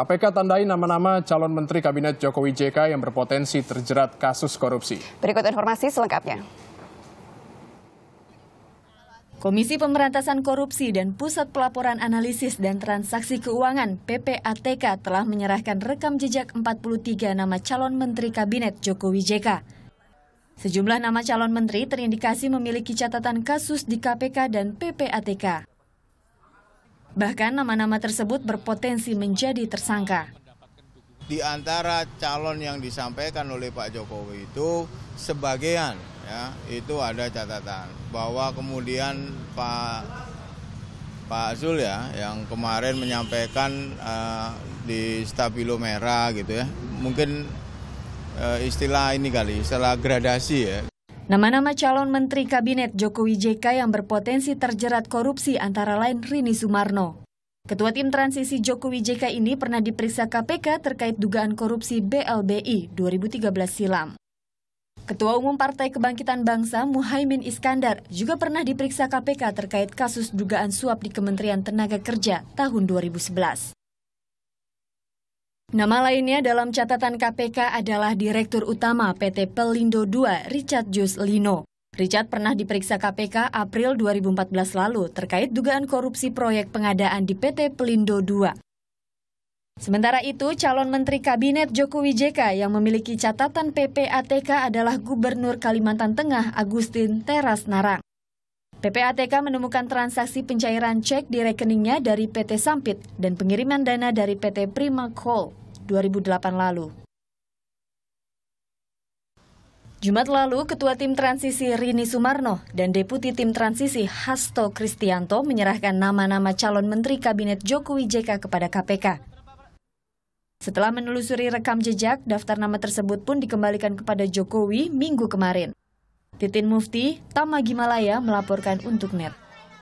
KPK tandai nama-nama calon menteri Kabinet Jokowi JK yang berpotensi terjerat kasus korupsi. Berikut informasi selengkapnya. Komisi Pemberantasan Korupsi dan Pusat Pelaporan Analisis dan Transaksi Keuangan PPATK telah menyerahkan rekam jejak 43 nama calon menteri Kabinet Jokowi JK. Sejumlah nama calon menteri terindikasi memiliki catatan kasus di KPK dan PPATK. Bahkan nama-nama tersebut berpotensi menjadi tersangka. Di antara calon yang disampaikan oleh Pak Jokowi itu sebagian ya itu ada catatan bahwa kemudian Pak Pak Zul ya yang kemarin menyampaikan uh, di stabilo merah gitu ya mungkin uh, istilah ini kali istilah gradasi ya Nama-nama calon menteri kabinet Jokowi JK yang berpotensi terjerat korupsi antara lain Rini Sumarno. Ketua tim transisi Jokowi JK ini pernah diperiksa KPK terkait dugaan korupsi BLBI 2013 silam. Ketua Umum Partai Kebangkitan Bangsa Muhaimin Iskandar juga pernah diperiksa KPK terkait kasus dugaan suap di Kementerian Tenaga Kerja tahun 2011. Nama lainnya dalam catatan KPK adalah Direktur Utama PT Pelindo II, Richard Jus Lino. Richard pernah diperiksa KPK April 2014 lalu terkait dugaan korupsi proyek pengadaan di PT Pelindo II. Sementara itu, calon Menteri Kabinet Jokowi JK yang memiliki catatan PPATK adalah Gubernur Kalimantan Tengah Agustin Teras Narang. PPATK menemukan transaksi pencairan cek di rekeningnya dari PT Sampit dan pengiriman dana dari PT Prima Coal. 2008 lalu. Jumat lalu, Ketua Tim Transisi Rini Sumarno dan Deputi Tim Transisi Hasto Kristianto menyerahkan nama-nama calon Menteri Kabinet Jokowi JK kepada KPK. Setelah menelusuri rekam jejak, daftar nama tersebut pun dikembalikan kepada Jokowi minggu kemarin. Titin Mufti, Tama Gimalaya melaporkan untuk NET.